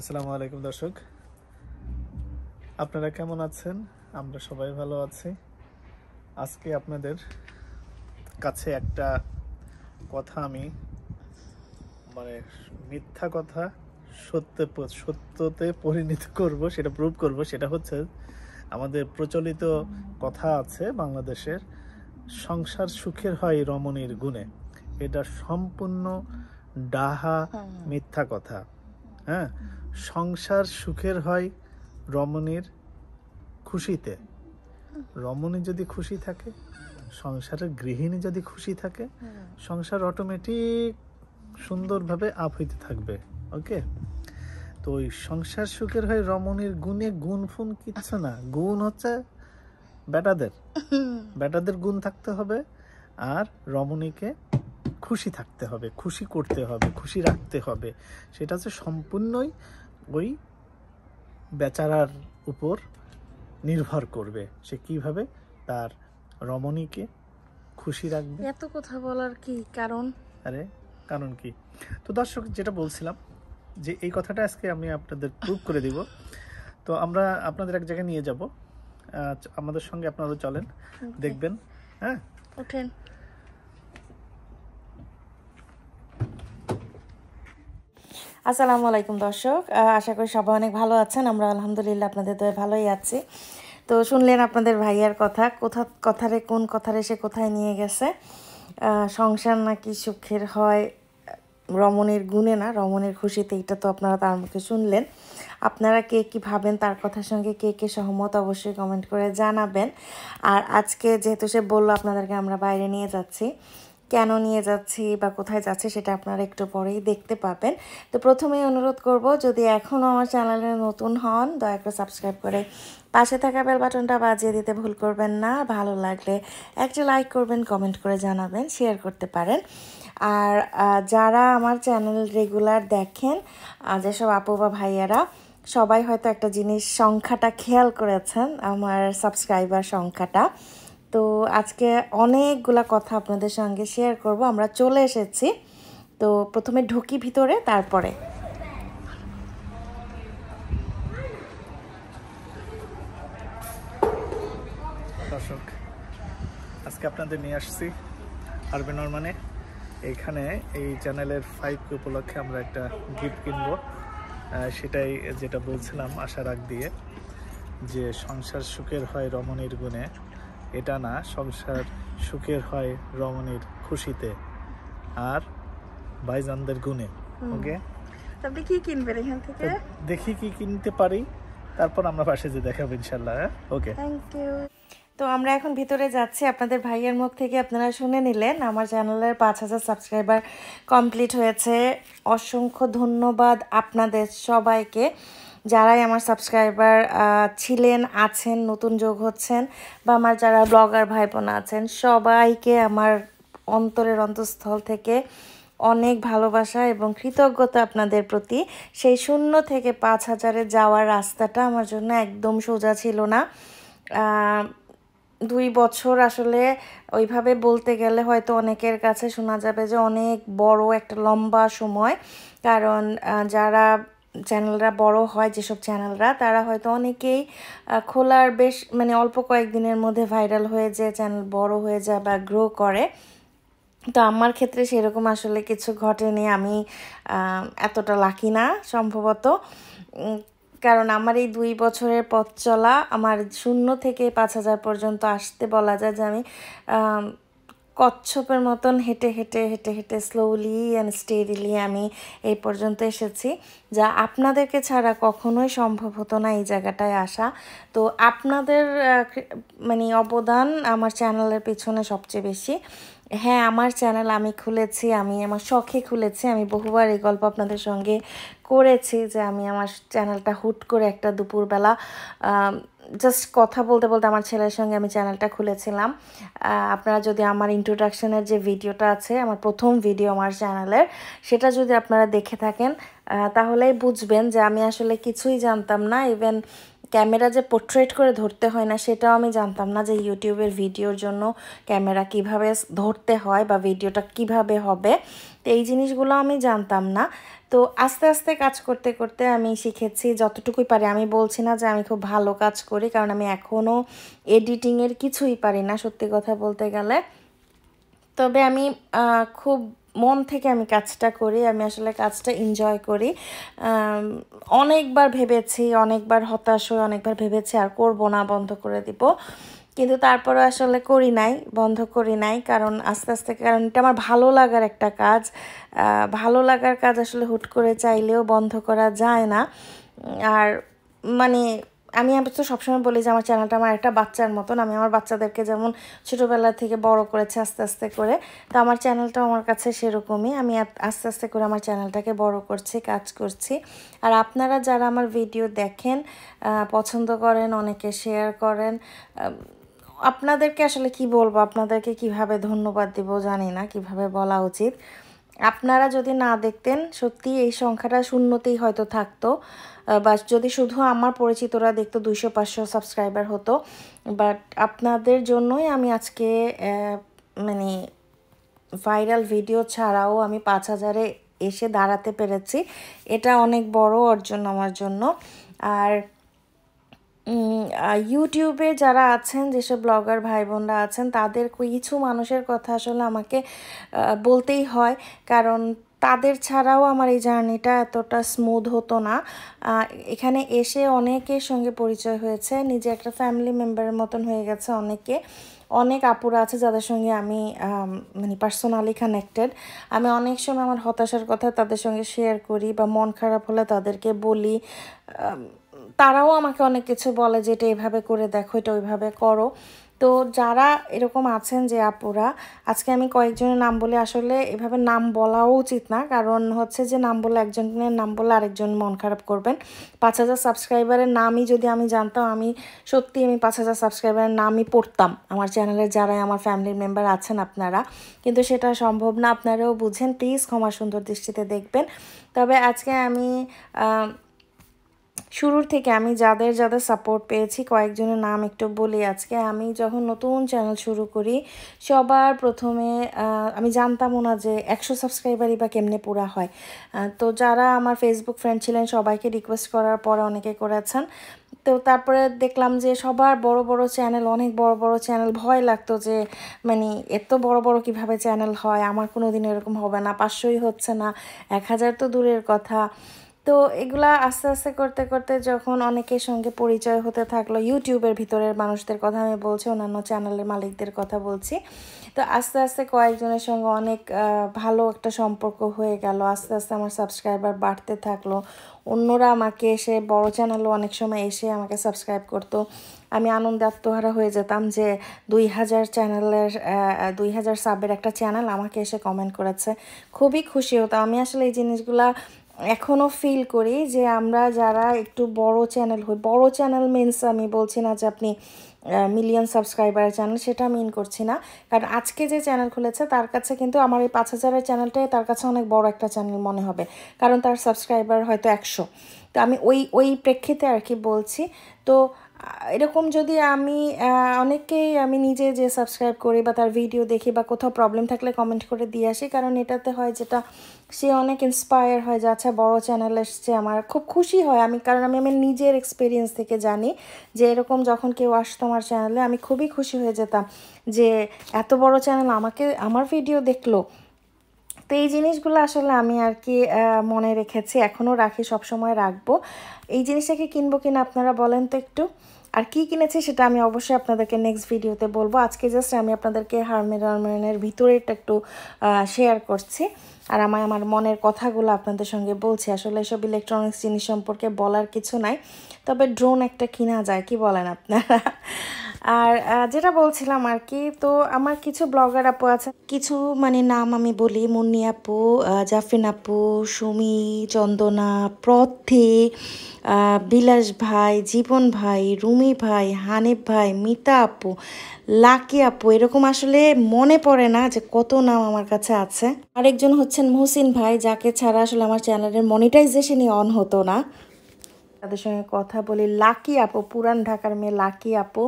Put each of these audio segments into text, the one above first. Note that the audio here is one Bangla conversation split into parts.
আসসালামু আলাইকুম দর্শক আপনারা কেমন আছেন আমরা সবাই ভালো আছি আজকে আপনাদের কাছে একটা কথা আমি মানে মিথ্যা কথা সত্য সত্যতে পরিণত করব সেটা প্রুভ করব সেটা হচ্ছে আমাদের প্রচলিত কথা আছে বাংলাদেশের সংসার সুখের হয় রমণীর গুণে এটা সম্পূর্ণ ডাহা হ্যাঁ। মিথ্যা কথা হ্যাঁ সংসার সুখের হয় রমণীর খুশিতে রমণী যদি খুশি থাকে সংসারের গৃহিণী যদি খুশি থাকে সংসার অটোমেটিক সুন্দরভাবে আপ হইতে থাকবে ওকে তো ওই সংসার সুখের হয় রমণীর গুণে গুণ ফুন কিচ্ছু না গুণ হচ্ছে বেটাদের বেটাদের গুণ থাকতে হবে আর রমণীকে খুশি থাকতে হবে খুশি করতে হবে খুশি রাখতে হবে সেটা হচ্ছে সম্পূর্ণই ওই বেচারার উপর নির্ভর করবে সে কিভাবে তার রমণীকে খুশি রাখবে এত কথা বলার কি কারণ আরে কারণ কি তো দর্শক যেটা বলছিলাম যে এই কথাটা আজকে আমি আপনাদের প্রুভ করে দিব তো আমরা আপনাদের এক জায়গায় নিয়ে যাব আমাদের সঙ্গে আপনারা চলেন দেখবেন হ্যাঁ ওঠেন আসসালামু আলাইকুম দর্শক আশা করি সবাই অনেক ভালো আছেন আমরা আলহামদুলিল্লাহ আপনাদের দয়ে ভালোই আছি তো শুনলেন আপনাদের ভাইয়ার কথা কোথা কথারে কোন কথারে সে কোথায় নিয়ে গেছে সংসার নাকি সুখের হয় রমণের গুণে না রমণের খুশিতে এটা তো আপনারা তার মুখে শুনলেন আপনারা কে কি ভাবেন তার কথার সঙ্গে কে কে সহমত অবশ্যই কমেন্ট করে জানাবেন আর আজকে যেহেতু সে বলল আপনাদেরকে আমরা বাইরে নিয়ে যাচ্ছি কেন নিয়ে যাচ্ছি বা কোথায় যাচ্ছে সেটা আপনারা একটু পরেই দেখতে পাবেন তো প্রথমেই অনুরোধ করব যদি এখনও আমার চ্যানেলে নতুন হন দয়া করে সাবস্ক্রাইব করে পাশে থাকা বেল বাটনটা বাজিয়ে দিতে ভুল করবেন না ভালো লাগলে একটা লাইক করবেন কমেন্ট করে জানাবেন শেয়ার করতে পারেন আর যারা আমার চ্যানেল রেগুলার দেখেন যেসব আপু বা ভাইয়ারা সবাই হয়তো একটা জিনিস সংখ্যাটা খেয়াল করেছেন আমার সাবস্ক্রাইবার সংখ্যাটা তো আজকে অনেকগুলা কথা আপনাদের সঙ্গে শেয়ার করব আমরা চলে এসেছি তো প্রথমে ঢুকি ভিতরে তারপরে দর্শক আজকে আপনাদের নিয়ে আসছি আরবেনর মানে এইখানে এই চ্যানেলের ফাইভ উপলক্ষে আমরা একটা গিফট কিনবো সেটাই যেটা বলছিলাম আশা রাখ দিয়ে যে সংসার সুখের হয় রমণীর গুণে এটা না সংসার সুখের হয় রমণীর খুশিতে আর ভাইজানদের গুণে ওকে আপনি কি কিনবেন এখান থেকে দেখি কি কিনতে পারি তারপর আমরা পাশে যে দেখাবো ইনশাল্লাহ হ্যাঁ? ওকে থ্যাংক ইউ তো আমরা এখন ভিতরে যাচ্ছি আপনাদের ভাইয়ের মুখ থেকে আপনারা শুনে নিলেন আমার চ্যানেলের পাঁচ হাজার সাবস্ক্রাইবার কমপ্লিট হয়েছে অসংখ্য ধন্যবাদ আপনাদের সবাইকে যারাই আমার সাবস্ক্রাইবার ছিলেন আছেন নতুন যোগ হচ্ছেন বা আমার যারা ব্লগার ভাই বোন আছেন সবাইকে আমার অন্তরের অন্তঃস্থল থেকে অনেক ভালোবাসা এবং কৃতজ্ঞতা আপনাদের প্রতি সেই শূন্য থেকে পাঁচ হাজারে যাওয়ার রাস্তাটা আমার জন্য একদম সোজা ছিল না দুই বছর আসলে ওইভাবে বলতে গেলে হয়তো অনেকের কাছে শোনা যাবে যে অনেক বড় একটা লম্বা সময় কারণ যারা চ্যানেলরা বড় হয় যেসব চ্যানেলরা তারা হয়তো অনেকেই খোলার বেশ মানে অল্প কয়েকদিনের মধ্যে ভাইরাল হয়ে যায় চ্যানেল বড় হয়ে যায় বা গ্রো করে তো আমার ক্ষেত্রে সেরকম আসলে কিছু ঘটেনি আমি এতটা লাকি না সম্ভবত কারণ আমার এই দুই বছরের পথ চলা আমার শূন্য থেকে পাঁচ হাজার পর্যন্ত আসতে বলা যায় যে আমি কচ্ছপের মতন হেঁটে হেঁটে হেঁটে হেঁটে স্লোলি অ্যান্ড স্টেডিলি আমি এই পর্যন্ত এসেছি যা আপনাদেরকে ছাড়া কখনোই সম্ভব হতো না এই জায়গাটায় আসা তো আপনাদের মানে অবদান আমার চ্যানেলের পিছনে সবচেয়ে বেশি হ্যাঁ আমার চ্যানেল আমি খুলেছি আমি আমার শখে খুলেছি আমি বহুবার এই গল্প আপনাদের সঙ্গে করেছি যে আমি আমার চ্যানেলটা হুট করে একটা দুপুরবেলা জাস্ট কথা বলতে বলতে আমার ছেলের সঙ্গে আমি চ্যানেলটা খুলেছিলাম আপনারা যদি আমার ইন্ট্রোডাকশনের যে ভিডিওটা আছে আমার প্রথম ভিডিও আমার চ্যানেলের সেটা যদি আপনারা দেখে থাকেন তাহলেই বুঝবেন যে আমি আসলে কিছুই জানতাম না ইভেন ক্যামেরা যে পোর্ট্রেট করে ধরতে হয় না সেটাও আমি জানতাম না যে ইউটিউবের ভিডিওর জন্য ক্যামেরা কিভাবে ধরতে হয় বা ভিডিওটা কিভাবে হবে তো এই জিনিসগুলো আমি জানতাম না তো আস্তে আস্তে কাজ করতে করতে আমি শিখেছি যতটুকুই পারি আমি বলছি না যে আমি খুব ভালো কাজ করি কারণ আমি এখনও এডিটিংয়ের কিছুই পারি না সত্যি কথা বলতে গেলে তবে আমি খুব মন থেকে আমি কাজটা করি আমি আসলে কাজটা এনজয় করি অনেকবার ভেবেছি অনেকবার হতাশ হয়ে অনেকবার ভেবেছি আর করব না বন্ধ করে দিব কিন্তু তারপরে আসলে করি নাই বন্ধ করি নাই কারণ আস্তে আস্তে কারণ এটা আমার ভালো লাগার একটা কাজ ভালো লাগার কাজ আসলে হুট করে চাইলেও বন্ধ করা যায় না আর মানে আমি তো সবসময় বলি যে আমার চ্যানেলটা আমার একটা বাচ্চার মতন আমি আমার বাচ্চাদেরকে যেমন ছোটোবেলা থেকে বড় করেছে আস্তে আস্তে করে তো আমার চ্যানেলটাও আমার কাছে সেরকমই আমি আস্তে আস্তে করে আমার চ্যানেলটাকে বড় করছি কাজ করছি আর আপনারা যারা আমার ভিডিও দেখেন পছন্দ করেন অনেকে শেয়ার করেন আপনাদেরকে আসলে কি বলবো আপনাদেরকে কিভাবে ধন্যবাদ দিব জানি না কিভাবে বলা উচিত আপনারা যদি না দেখতেন সত্যি এই সংখ্যাটা শূন্যতেই হয়তো থাকতো বা যদি শুধু আমার পরিচিতরা দেখতো দুইশো পাঁচশো সাবস্ক্রাইবার হতো বাট আপনাদের জন্যই আমি আজকে মানে ভাইরাল ভিডিও ছাড়াও আমি পাঁচ হাজারে এসে দাঁড়াতে পেরেছি এটা অনেক বড় অর্জন আমার জন্য আর ইউটিউবে যারা আছেন যেসব ব্লগার ভাই বোনরা আছেন তাদের কিছু মানুষের কথা আসলে আমাকে বলতেই হয় কারণ তাদের ছাড়াও আমার এই জার্নিটা এতটা স্মুথ হতো না এখানে এসে অনেকের সঙ্গে পরিচয় হয়েছে নিজে একটা ফ্যামিলি মেম্বারের মতন হয়ে গেছে অনেকে অনেক আপুরা আছে যাদের সঙ্গে আমি মানে পার্সোনালি কানেক্টেড আমি অনেক সময় আমার হতাশার কথা তাদের সঙ্গে শেয়ার করি বা মন খারাপ হলে তাদেরকে বলি তারাও আমাকে অনেক কিছু বলে যে এটা এভাবে করে দেখো এটা ওইভাবে করো তো যারা এরকম আছেন যে আপুরা আজকে আমি কয়েকজনের নাম বলে আসলে এভাবে নাম বলাও উচিত না কারণ হচ্ছে যে নাম বলে একজনের নাম বলে আরেকজন মন খারাপ করবেন পাঁচ হাজার সাবস্ক্রাইবারের নামই যদি আমি জানতাম আমি সত্যি আমি পাঁচ হাজার সাবস্ক্রাইবারের নামই পড়তাম আমার চ্যানেলের যারাই আমার ফ্যামিলির মেম্বার আছেন আপনারা কিন্তু সেটা সম্ভব না আপনারাও বুঝেন প্লিজ ক্ষমা সুন্দর দৃষ্টিতে দেখবেন তবে আজকে আমি শুরুর থেকে আমি যাদের যাদের সাপোর্ট পেয়েছি কয়েকজনের নাম একটু বলি আজকে আমি যখন নতুন চ্যানেল শুরু করি সবার প্রথমে আমি জানতামও না যে একশো সাবস্ক্রাইবারই বা কেমনে পুরা হয় তো যারা আমার ফেসবুক ফ্রেন্ড ছিলেন সবাইকে রিকোয়েস্ট করার পরে অনেকে করেছেন তো তারপরে দেখলাম যে সবার বড় বড় চ্যানেল অনেক বড় বড় চ্যানেল ভয় লাগতো যে মানে এত বড় বড় কিভাবে চ্যানেল হয় আমার কোনো দিন এরকম হবে না পাঁচশোই হচ্ছে না এক হাজার তো দূরের কথা তো এগুলা আস্তে আস্তে করতে করতে যখন অনেকের সঙ্গে পরিচয় হতে থাকলো ইউটিউবের ভিতরের মানুষদের কথা আমি বলছি অন্যান্য চ্যানেলের মালিকদের কথা বলছি তো আস্তে আস্তে কয়েকজনের সঙ্গে অনেক ভালো একটা সম্পর্ক হয়ে গেল আস্তে আস্তে আমার সাবস্ক্রাইবার বাড়তে থাকলো অন্যরা আমাকে এসে বড় চ্যানেলও অনেক সময় এসে আমাকে সাবস্ক্রাইব করতো আমি আনন্দে আত্মহারা হয়ে যেতাম যে দুই হাজার চ্যানেলের দুই হাজার সাবের একটা চ্যানেল আমাকে এসে কমেন্ট করেছে খুবই খুশি হতাম আমি আসলে এই জিনিসগুলা এখনও ফিল করি যে আমরা যারা একটু বড় চ্যানেল হই বড় চ্যানেল মিনস আমি বলছি না যে আপনি মিলিয়ন সাবস্ক্রাইবারের চ্যানেল সেটা মিন করছি না কারণ আজকে যে চ্যানেল খুলেছে তার কাছে কিন্তু আমার এই পাঁচ হাজারের চ্যানেলটাই তার কাছে অনেক বড় একটা চ্যানেল মনে হবে কারণ তার সাবস্ক্রাইবার হয়তো একশো তো আমি ওই ওই প্রেক্ষিতে আর কি বলছি তো এরকম যদি আমি অনেককেই আমি নিজে যে সাবস্ক্রাইব করি বা তার ভিডিও দেখি বা কোথাও প্রবলেম থাকলে কমেন্ট করে দিয়ে আসি কারণ এটাতে হয় যেটা সে অনেক ইন্সপায়ার হয় যে আচ্ছা বড়ো চ্যানেল এসছে আমার খুব খুশি হয় আমি কারণ আমি আমার নিজের এক্সপিরিয়েন্স থেকে জানি যে এরকম যখন কেউ আসতো আমার চ্যানেলে আমি খুবই খুশি হয়ে যেতাম যে এত বড় চ্যানেল আমাকে আমার ভিডিও দেখলো তো এই জিনিসগুলো আসলে আমি আর কি মনে রেখেছি এখনও রাখি সবসময় রাখবো এই জিনিসটাকে কিনবো কিনা আপনারা বলেন তো একটু আর কি কিনেছি সেটা আমি অবশ্যই আপনাদেরকে নেক্সট ভিডিওতে বলবো আজকে জাস্ট আমি আপনাদেরকে হারমের হারমেনের ভিতরেটা একটু শেয়ার করছি আর আমায় আমার মনের কথাগুলো আপনাদের সঙ্গে বলছি আসলে এসব ইলেকট্রনিক্স জিনিস সম্পর্কে বলার কিছু নাই তবে ড্রোন একটা কিনা যায় কি বলেন আপনারা আর যেটা বলছিলাম আর কি তো আমার কিছু ব্লগার আপু আছে কিছু মানে নাম আমি বলি মুন্নি আপু জাফিন আপু সুমি চন্দনা প্রথে বিলাস ভাই জীবন ভাই রুমি ভাই হানিফ ভাই মিতা আপু লাকি আপু এরকম আসলে মনে পড়ে না যে কত নাম আমার কাছে আছে আরেকজন হচ্ছেন মহসিন ভাই যাকে ছাড়া আসলে আমার চ্যানেলের মনিটাইজেশনই অন হতো না তাদের সঙ্গে কথা বলি লাকি আপু পুরান ঢাকার মেয়ে লাকি আপু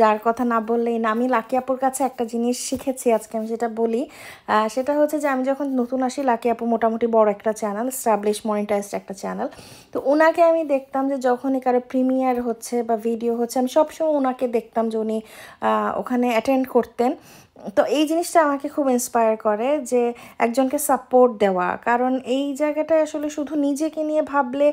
যার কথা না বললেই না আমি লাকি আপুর কাছে একটা জিনিস শিখেছি আজকে আমি সেটা বলি সেটা হচ্ছে যে আমি যখন নতুন আসি লাকি আপু মোটামুটি বড় একটা চ্যানেল স্টাবলিশ মনিটাইজড একটা চ্যানেল তো ওনাকে আমি দেখতাম যে যখনই কারো প্রিমিয়ার হচ্ছে বা ভিডিও হচ্ছে আমি সবসময় ওনাকে দেখতাম যে উনি ওখানে অ্যাটেন্ড করতেন তো এই জিনিসটা আমাকে খুব ইন্সপায়ার করে যে একজনকে সাপোর্ট দেওয়া কারণ এই জায়গাটা আসলে শুধু নিজেকে নিয়ে ভাবলে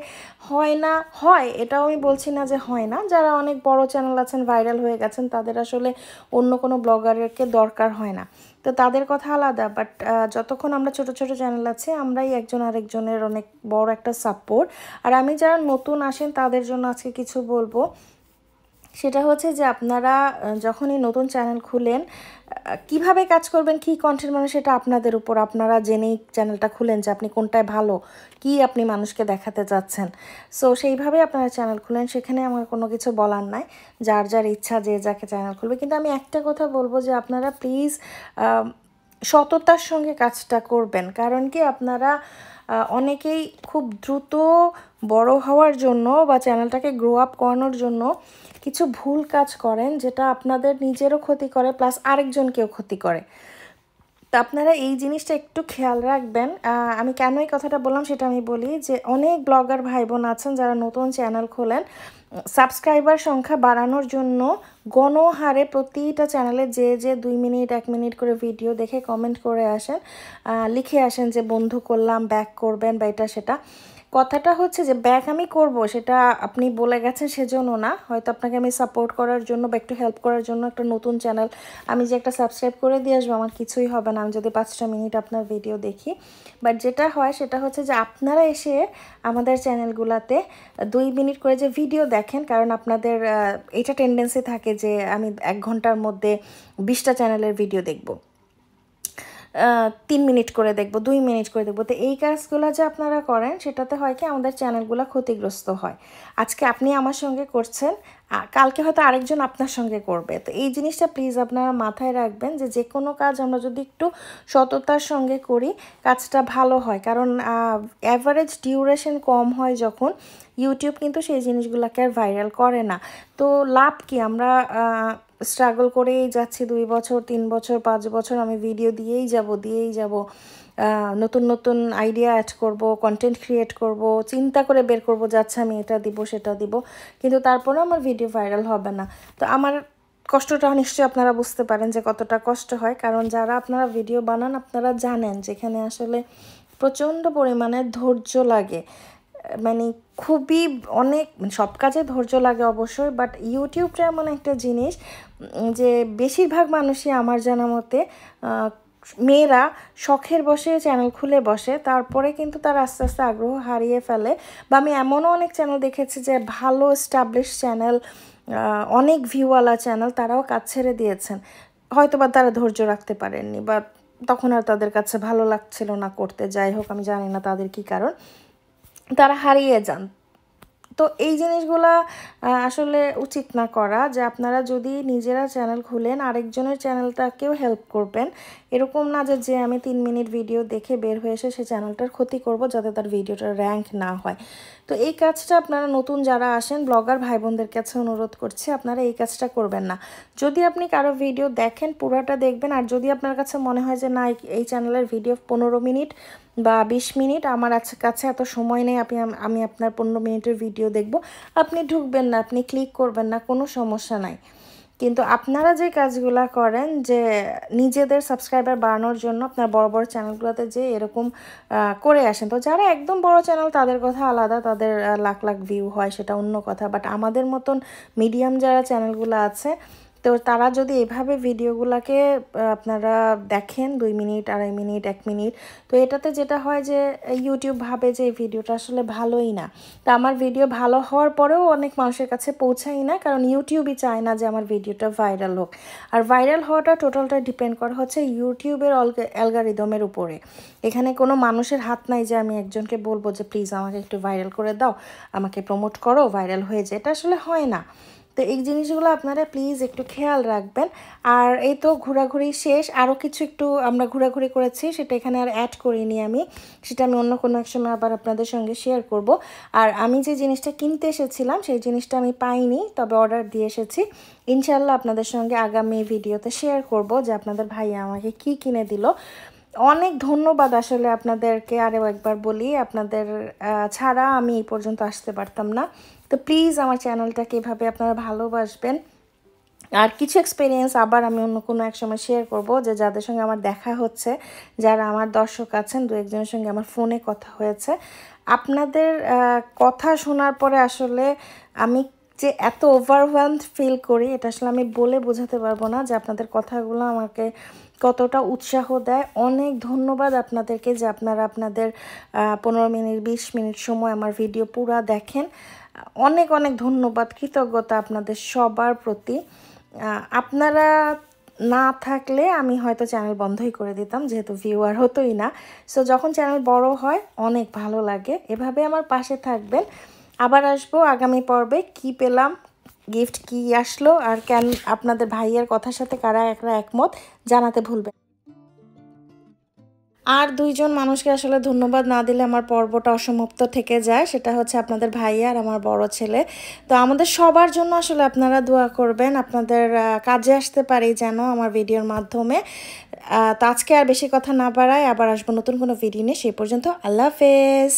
হয় না হয় এটাও আমি বলছি না যে হয় না যারা অনেক বড় চ্যানেল আছেন ভাইরাল হয়ে গেছেন তাদের আসলে অন্য কোনো ব্লগারেরকে দরকার হয় না তো তাদের কথা আলাদা বাট যতক্ষণ আমরা ছোট ছোট চ্যানেল আছে আমরাই একজন আরেকজনের অনেক বড় একটা সাপোর্ট আর আমি যারা নতুন আসেন তাদের জন্য আজকে কিছু বলবো সেটা হচ্ছে যে আপনারা যখনই নতুন চ্যানেল খুলেন কিভাবে কাজ করবেন কি কন্টেন্ট মানে সেটা আপনাদের উপর আপনারা জেনেই চ্যানেলটা খুলেন যে আপনি কোনটায় ভালো কি আপনি মানুষকে দেখাতে চাচ্ছেন সো সেইভাবে আপনারা চ্যানেল খুলেন সেখানে আমার কোনো কিছু বলার নাই যার যার ইচ্ছা যে যাকে চ্যানেল খুলবে কিন্তু আমি একটা কথা বলবো যে আপনারা প্লিজ সততার সঙ্গে কাজটা করবেন কারণ কি আপনারা অনেকেই খুব দ্রুত বড় হওয়ার জন্য বা চ্যানেলটাকে গ্রো আপ করানোর জন্য কিছু ভুল কাজ করেন যেটা আপনাদের নিজেরও ক্ষতি করে প্লাস আরেকজনকেও ক্ষতি করে তো আপনারা এই জিনিসটা একটু খেয়াল রাখবেন আমি কেন এই কথাটা বললাম সেটা আমি বলি যে অনেক ব্লগার ভাই বোন আছেন যারা নতুন চ্যানেল খোলেন সাবস্ক্রাইবার সংখ্যা বাড়ানোর জন্য গণহারে প্রতিটা চ্যানেলে যে যে দুই মিনিট এক মিনিট করে ভিডিও দেখে কমেন্ট করে আসেন লিখে আসেন যে বন্ধু করলাম ব্যাক করবেন বা এটা সেটা কথাটা হচ্ছে যে ব্যাক আমি করব সেটা আপনি বলে গেছেন সেজন্য না হয়তো আপনাকে আমি সাপোর্ট করার জন্য বা একটু হেল্প করার জন্য একটা নতুন চ্যানেল আমি যে একটা সাবস্ক্রাইব করে দিয়ে আসবো আমার কিছুই হবে না আমি যদি পাঁচটা মিনিট আপনার ভিডিও দেখি বাট যেটা হয় সেটা হচ্ছে যে আপনারা এসে আমাদের চ্যানেলগুলোতে দুই মিনিট করে যে ভিডিও দেখেন কারণ আপনাদের এটা টেন্ডেন্সি থাকে যে আমি এক ঘন্টার মধ্যে বিশটা চ্যানেলের ভিডিও দেখবো তিন মিনিট করে দেখব দুই মিনিট করে দেখব তো এই কাজগুলো যে আপনারা করেন সেটাতে হয় কি আমাদের চ্যানেলগুলো ক্ষতিগ্রস্ত হয় আজকে আপনি আমার সঙ্গে করছেন কালকে হয়তো আরেকজন আপনার সঙ্গে করবে তো এই জিনিসটা প্লিজ আপনারা মাথায় রাখবেন যে যে কোনো কাজ আমরা যদি একটু সততার সঙ্গে করি কাজটা ভালো হয় কারণ অ্যাভারেজ ডিউরেশন কম হয় যখন ইউটিউব কিন্তু সেই জিনিসগুলোকে আর ভাইরাল করে না তো লাভ কি আমরা স্ট্রাগল করেই যাচ্ছি দুই বছর তিন বছর পাঁচ বছর আমি ভিডিও দিয়েই যাব দিয়েই যাব নতুন নতুন আইডিয়া অ্যাড করব কন্টেন্ট ক্রিয়েট করব চিন্তা করে বের করব যাচ্ছে আমি এটা দিব সেটা দিব কিন্তু তারপরেও আমার ভিডিও ভাইরাল হবে না তো আমার কষ্টটা নিশ্চয়ই আপনারা বুঝতে পারেন যে কতটা কষ্ট হয় কারণ যারা আপনারা ভিডিও বানান আপনারা জানেন যেখানে আসলে প্রচণ্ড পরিমাণে ধৈর্য লাগে মানে খুবই অনেক সব কাজে ধৈর্য লাগে অবশ্যই বাট ইউটিউবটা এমন একটা জিনিস যে বেশিরভাগ মানুষই আমার জানা মতে মেয়েরা শখের বসে চ্যানেল খুলে বসে তারপরে কিন্তু তার আস্তে আস্তে আগ্রহ হারিয়ে ফেলে বা আমি এমনও অনেক চ্যানেল দেখেছি যে ভালো এস্টাবলিশ চ্যানেল অনেক ভিউওয়ালা চ্যানেল তারাও কাজ ছেড়ে দিয়েছেন হয়তো বা তারা ধৈর্য রাখতে পারেননি বা তখন আর তাদের কাছে ভালো লাগছিল না করতে যাই হোক আমি জানি না তাদের কি কারণ তারা হারিয়ে যান তো এই জিনিসগুলা আসলে উচিত না করা যে আপনারা যদি নিজেরা চ্যানেল খুলেন আরেকজনের চ্যানেলটাকেও হেল্প করবেন এরকম না যে যে আমি তিন মিনিট ভিডিও দেখে বের হয়ে এসে সেই চ্যানেলটার ক্ষতি করব যাতে তার ভিডিওটার র্যাঙ্ক না হয় তো এই কাজটা আপনারা নতুন যারা আসেন ব্লগার ভাই বোনদের কাছে অনুরোধ করছি আপনারা এই কাজটা করবেন না যদি আপনি কারো ভিডিও দেখেন পুরাটা দেখবেন আর যদি আপনার কাছে মনে হয় যে না এই চ্যানেলের ভিডিও পনেরো মিনিট বা বিশ মিনিট আমার কাছে এত সময় নেই আপনি আমি আপনার পনেরো মিনিটের ভিডিও দেখব আপনি ঢুকবেন না আপনি ক্লিক করবেন না কোনো সমস্যা নাই কিন্তু আপনারা যে কাজগুলো করেন যে নিজেদের সাবস্ক্রাইবার বাড়ানোর জন্য আপনার বড় বড় চ্যানেলগুলোতে যে এরকম করে আসেন তো যারা একদম বড় চ্যানেল তাদের কথা আলাদা তাদের লাখ লাখ ভিউ হয় সেটা অন্য কথা বাট আমাদের মতন মিডিয়াম যারা চ্যানেলগুলো আছে তো তারা যদি এভাবে ভিডিওগুলোকে আপনারা দেখেন দুই মিনিট আড়াই মিনিট এক মিনিট তো এটাতে যেটা হয় যে ইউটিউব ভাবে যে এই ভিডিওটা আসলে ভালোই না তা আমার ভিডিও ভালো হওয়ার পরেও অনেক মানুষের কাছে পৌঁছাই না কারণ ইউটিউবই চায় না যে আমার ভিডিওটা ভাইরাল হোক আর ভাইরাল হওয়াটা টোটালটা ডিপেন্ড করা হচ্ছে ইউটিউবের অ্যালগারিদমের উপরে এখানে কোনো মানুষের হাত নাই যে আমি একজনকে বলবো যে প্লিজ আমাকে একটু ভাইরাল করে দাও আমাকে প্রমোট করো ভাইরাল হয়ে যায় এটা আসলে হয় না তো এই জিনিসগুলো আপনারা প্লিজ একটু খেয়াল রাখবেন আর এই তো ঘোরাঘুরি শেষ আরও কিছু একটু আমরা ঘোরাঘুরি করেছি সেটা এখানে আর অ্যাড করিনি আমি সেটা আমি অন্য কোনো এক সময় আবার আপনাদের সঙ্গে শেয়ার করব আর আমি যে জিনিসটা কিনতে এসেছিলাম সেই জিনিসটা আমি পাইনি তবে অর্ডার দিয়ে এসেছি ইনশাল্লাহ আপনাদের সঙ্গে আগামী ভিডিওতে শেয়ার করব যে আপনাদের ভাইয়া আমাকে কি কিনে দিল অনেক ধন্যবাদ আসলে আপনাদেরকে আরও একবার বলি আপনাদের ছাড়া আমি এই পর্যন্ত আসতে পারতাম না তো প্লিজ আমার চ্যানেলটাকে এভাবে আপনারা ভালোবাসবেন আর কিছু এক্সপিরিয়েন্স আবার আমি অন্য কোনো এক সময় শেয়ার করব যে যাদের সঙ্গে আমার দেখা হচ্ছে যারা আমার দর্শক আছেন দু একজনের সঙ্গে আমার ফোনে কথা হয়েছে আপনাদের কথা শোনার পরে আসলে আমি যে এত ওভারওয়েলমড ফিল করি এটা আসলে আমি বলে বোঝাতে পারবো না যে আপনাদের কথাগুলো আমাকে কতটা উৎসাহ দেয় অনেক ধন্যবাদ আপনাদেরকে যে আপনারা আপনাদের পনেরো মিনিট বিশ মিনিট সময় আমার ভিডিও পুরা দেখেন অনেক অনেক ধন্যবাদ কৃতজ্ঞতা আপনাদের সবার প্রতি আপনারা না থাকলে আমি হয়তো চ্যানেল বন্ধই করে দিতাম যেহেতু ভিউয়ার হতোই না সো যখন চ্যানেল বড় হয় অনেক ভালো লাগে এভাবে আমার পাশে থাকবেন আবার আসবো আগামী পর্বে কি পেলাম গিফট কি আসলো আর কেন আপনাদের ভাইয়ের কথার সাথে কারা একরা একমত জানাতে ভুলবেন আর দুইজন মানুষকে আসলে ধন্যবাদ না দিলে আমার পর্বটা অসমাপ্ত থেকে যায় সেটা হচ্ছে আপনাদের ভাইয়া আর আমার বড় ছেলে তো আমাদের সবার জন্য আসলে আপনারা দোয়া করবেন আপনাদের কাজে আসতে পারি যেন আমার ভিডিওর মাধ্যমে তো আজকে আর বেশি কথা না বাড়ায় আবার আসবো নতুন কোনো ভিডিও নিয়ে সেই পর্যন্ত আল্লাহ হাফেজ